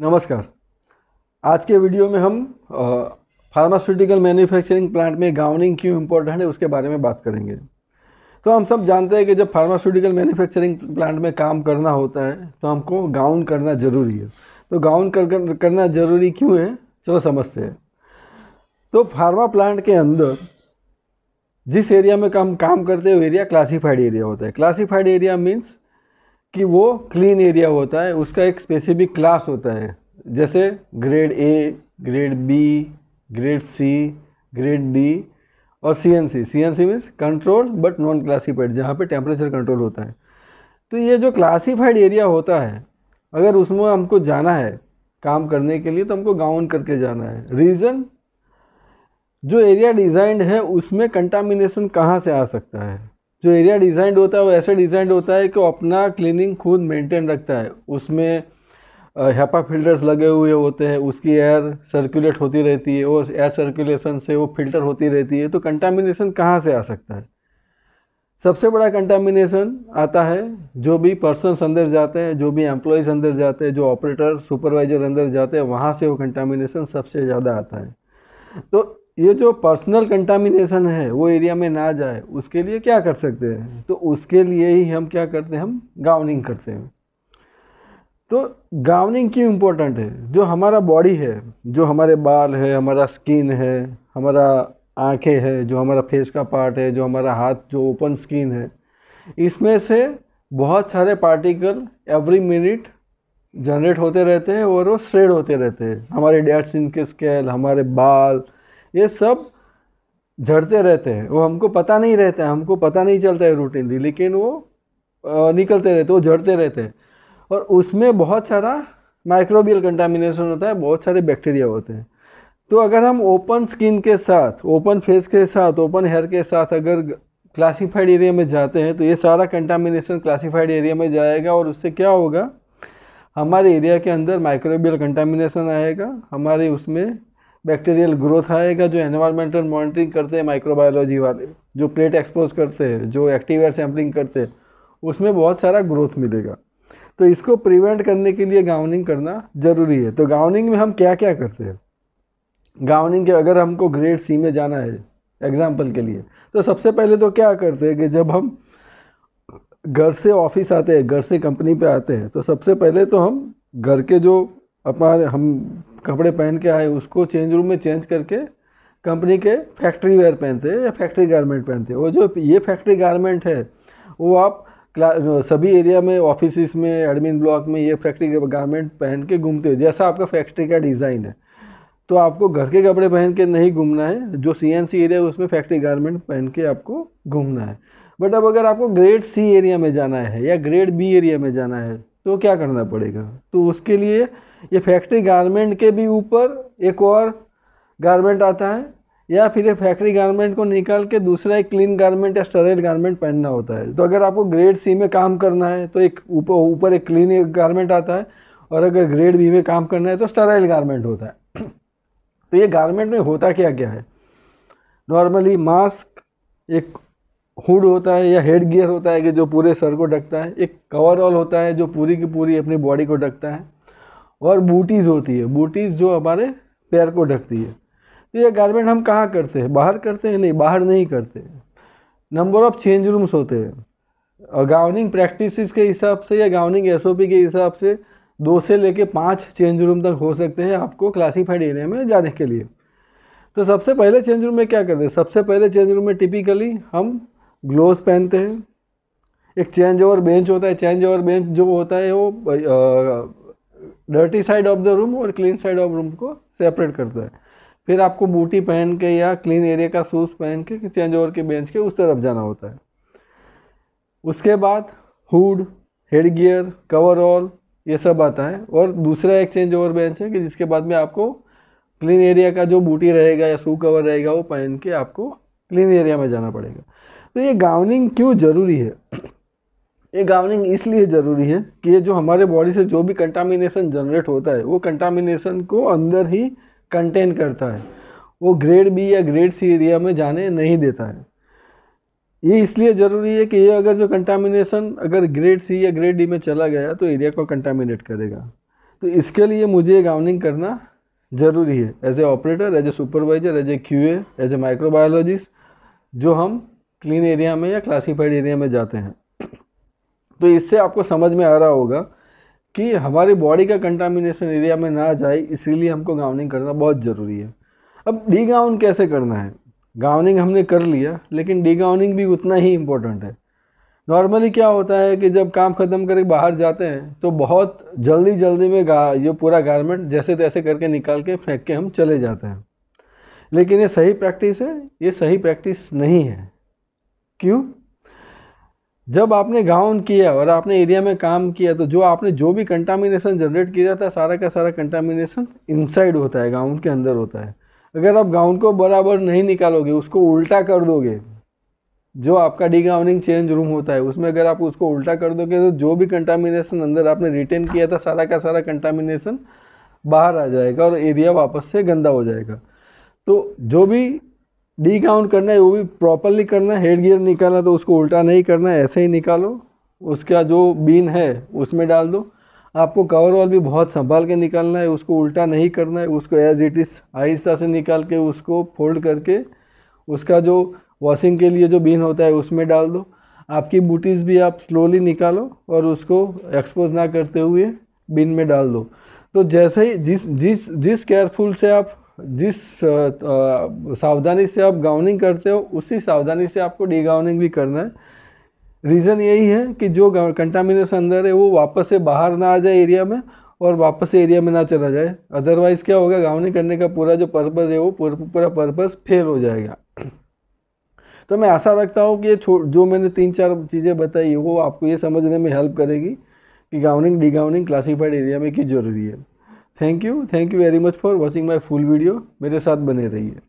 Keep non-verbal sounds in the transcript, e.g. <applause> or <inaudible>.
नमस्कार आज के वीडियो में हम फार्मास्यूटिकल मैन्युफैक्चरिंग प्लांट में गाउनिंग क्यों इम्पोर्टेंट है उसके बारे में बात करेंगे तो हम सब जानते हैं कि जब फार्मास्यूटिकल मैन्युफैक्चरिंग प्लांट में काम करना होता है तो हमको गाउन करना ज़रूरी है तो गाउन कर, कर करना ज़रूरी क्यों है चलो समझते हैं तो फार्मा प्लांट के अंदर जिस एरिया में हम काम करते हैं वो एरिया क्लासीफाइड एरिया होता है क्लासीफाइड एरिया मीन्स कि वो क्लीन एरिया होता है उसका एक स्पेसिफिक क्लास होता है जैसे grade A grade B grade C grade D और C N C C N C means control but non classified जहाँ पे टेम्परेचर कंट्रोल होता है तो ये जो क्लासीफाइड एरिया होता है अगर उसमें हमको जाना है काम करने के लिए तो हमको गाउन करके जाना है रीज़न जो एरिया डिज़ाइंड है उसमें कंटामिनेशन कहाँ से आ सकता है जो एरिया डिज़ाइंड होता है वो ऐसे डिज़ाइंड होता है कि अपना क्लीनिंग खुद मेंटेन रखता है उसमें हेपा फिल्टर्स लगे हुए होते हैं उसकी एयर सर्कुलेट होती रहती है और एयर सर्कुलेशन से वो फिल्टर होती रहती है तो कंटामिनेशन कहाँ से आ सकता है सबसे बड़ा कंटामिनेशन आता है जो भी पर्सनस अंदर जाते हैं जो भी एम्प्लॉयज़ अंदर जाते हैं जो ऑपरेटर सुपरवाइज़र अंदर जाते हैं वहाँ से वो कंटामिनेशन सबसे ज़्यादा आता है तो ये जो पर्सनल कंटामिनेशन है वो एरिया में ना जाए उसके लिए क्या कर सकते हैं तो उसके लिए ही हम क्या करते हैं हम गाउनिंग करते हैं तो गावनिंग क्यों इम्पोर्टेंट है जो हमारा बॉडी है जो हमारे बाल है हमारा स्किन है हमारा आंखें है जो हमारा फेस का पार्ट है जो हमारा हाथ जो ओपन स्किन है इसमें से बहुत सारे पार्टिकल एवरी मिनट जनरेट होते रहते हैं और वो श्रेड होते रहते हैं हमारे डेड स्किन के स्केल हमारे बाल ये सब झड़ते रहते हैं वो हमको पता नहीं रहता है हमको पता नहीं चलता है रूटीनली लेकिन वो निकलते रहते वो झड़ते रहते हैं और उसमें बहुत सारा माइक्रोबियल कंटामिनेशन होता है बहुत सारे बैक्टीरिया होते हैं तो अगर हम ओपन स्किन के साथ ओपन फेस के साथ ओपन हेयर के साथ अगर क्लासिफाइड एरिया में जाते हैं तो ये सारा कंटामिनेशन क्लासिफाइड एरिया में जाएगा और उससे क्या होगा हमारे एरिया के अंदर माइक्रोबियल कंटामिनेशन आएगा हमारे उसमें बैक्टीरियल ग्रोथ आएगा जो एनवायरमेंटल मॉनिटरिंग करते हैं माइक्रोबायोलॉजी वाले जो प्लेट एक्सपोज करते हैं जो एक्टिव एयर सैम्पलिंग करते हैं उसमें बहुत सारा ग्रोथ मिलेगा तो इसको प्रिवेंट करने के लिए गाउनिंग करना ज़रूरी है तो गाउनिंग में हम क्या क्या करते हैं गाउनिंग के अगर हमको ग्रेड सी में जाना है एग्ज़ाम्पल के लिए तो सबसे पहले तो क्या करते हैं कि जब हम घर से ऑफिस आते हैं घर से कंपनी पे आते हैं तो सबसे पहले तो हम घर के जो अपार हम कपड़े पहन के आए उसको चेंज रूम में चेंज करके कंपनी के फैक्ट्री वेयर पहनते हैं या फैक्ट्री गारमेंट पहनते हैं वो जो ये फैक्ट्री गारमेंट है वो आप सभी एरिया में ऑफिस में एडमिन ब्लॉक में ये फैक्ट्री गारमेंट पहन के घूमते हो जैसा आपका फैक्ट्री का डिज़ाइन है तो आपको घर के कपड़े पहन के नहीं घूमना है जो सी एन सी एरिया है उसमें फैक्ट्री गारमेंट पहन के आपको घूमना है बट अब अगर आपको ग्रेड सी एरिया में जाना है या ग्रेड बी एरिया में जाना है तो क्या करना पड़ेगा तो उसके लिए ये फैक्ट्री गारमेंट के भी ऊपर एक और गारमेंट आता है या फिर ये फैक्ट्री गारमेंट को निकाल के दूसरा एक क्लीन गारमेंट या स्टरेल गारमेंट पहनना होता है तो अगर आपको ग्रेड सी में काम करना है तो एक ऊपर ऊपर एक क्लीन गारमेंट आता है और अगर ग्रेड बी में काम करना है तो स्टराइल गारमेंट होता है <clears throat> तो ये गारमेंट में होता क्या क्या है नॉर्मली मास्क एक हुड होता है या हेड गियर होता है कि जो पूरे सर को ढकता है एक कवर ऑल होता है जो पूरी की पूरी अपनी बॉडी को ढकता है और बूटीज़ होती है बूटीज़ जो हमारे पैर को ढकती है तो ये गारमेंट हम कहाँ करते हैं बाहर करते हैं नहीं बाहर नहीं करते नंबर ऑफ़ चेंज रूम्स होते हैं गाउनिंग प्रैक्टिस के हिसाब से या गाउनिंग एस के हिसाब से दो से लेके पाँच चेंज रूम तक हो सकते हैं आपको क्लासीफाइड एरिया में जाने के लिए तो सबसे पहले चेंज रूम में क्या करते हैं सबसे पहले चेंज रूम में टिपिकली हम ग्लोव्स पहनते हैं एक चेंज ओवर बेंच होता है चेंज ओवर बेंच जो होता है वो dirty side of the room और क्लीन साइड ऑफ रूम को सेपरेट करता है फिर आपको बूटी पहन के या क्लीन एरिया का शूज़ पहन के चेंज ओवर के बेंच के उस तरफ जाना होता है उसके बाद hood head gear coverall ये सब आता है और दूसरा एक चेंज ओवर बेंच है कि जिसके बाद में आपको क्लीन एरिया का जो बूटी रहेगा या शू कवर रहेगा वो पहन के आपको क्लीन एरिया में जाना पड़ेगा तो ये गावनिंग क्यों ज़रूरी है ये गावनिंग इसलिए ज़रूरी है कि ये जो हमारे बॉडी से जो भी कंटामिनेशन जनरेट होता है वो कंटामिनेशन को अंदर ही कंटेन करता है वो ग्रेड बी या ग्रेड सी एरिया में जाने नहीं देता है ये इसलिए ज़रूरी है कि ये अगर जो कंटामिनेशन अगर ग्रेड सी या ग्रेड डी में चला गया तो एरिया को कंटामिनेट करेगा तो इसके लिए मुझे गाउनिंग करना ज़रूरी है as a operator as a supervisor as a Q as a microbiologist जो हम क्लीन एरिया में या क्लासीफाइड एरिया में जाते हैं तो इससे आपको समझ में आ रहा होगा कि हमारी बॉडी का कंटामिनेशन एरिया में ना जाए इसीलिए हमको गाउनिंग करना बहुत ज़रूरी है अब डी गाउन कैसे करना है गाउनिंग हमने कर लिया लेकिन डी गाउनिंग भी उतना ही इम्पोर्टेंट है नॉर्मली क्या होता है कि जब काम ख़त्म करके बाहर जाते हैं तो बहुत जल्दी जल्दी में गा ये पूरा गारमेंट जैसे तैसे करके निकाल के फेंक के हम चले जाते हैं लेकिन ये सही प्रैक्टिस है ये सही प्रैक्टिस नहीं है क्यों जब आपने गाउन किया और आपने एरिया में काम किया तो जो आपने जो भी कंटामिनेशन जनरेट किया था सारा का सारा कंटामिनेशन इनसाइड होता है गाउन के अंदर होता है अगर आप गाउन को बराबर नहीं निकालोगे उसको उल्टा कर दोगे जो आपका डी चेंज रूम होता है उसमें अगर आप उसको उल्टा कर दोगे तो जो भी कंटामिनेशन अंदर आपने रिटेन किया था सारा का सारा कंटामिनेशन बाहर आ जाएगा और एरिया वापस से गंदा हो जाएगा तो जो भी डी काउंट करना है वो भी प्रॉपरली करना है हेड गियर निकालना तो उसको उल्टा नहीं करना है ऐसे ही निकालो उसका जो बीन है उसमें डाल दो आपको कवर वॉल भी बहुत संभाल के निकालना है उसको उल्टा नहीं करना है उसको एज इट इज़ आहिस्ता से निकाल के उसको फोल्ड करके उसका जो वॉशिंग के लिए जो बीन होता है उसमें डाल दो आपकी बूटीज़ भी आप स्लोली निकालो और उसको एक्सपोज ना करते हुए बिन में डाल दो तो जैसे ही जिस जिस जिस केयरफुल से आप जिस सावधानी से आप गाउनिंग करते हो उसी सावधानी से आपको डी भी करना है रीज़न यही है कि जो कंटामिनेशन अंदर है वो वापस से बाहर ना आ जाए एरिया में और वापस से एरिया में ना चला जाए अदरवाइज़ क्या होगा गाउनिंग करने का पूरा जो पर्पज़ है वो पूरा पर्पज़ फेल हो जाएगा तो मैं आशा रखता हूँ कि ये जो मैंने तीन चार चीज़ें बताई वो आपको ये समझने में हेल्प करेगी कि gowning D classified classified area में क्यों ज़रूरी है thank you thank you very much for watching my full video मेरे साथ बने रहिए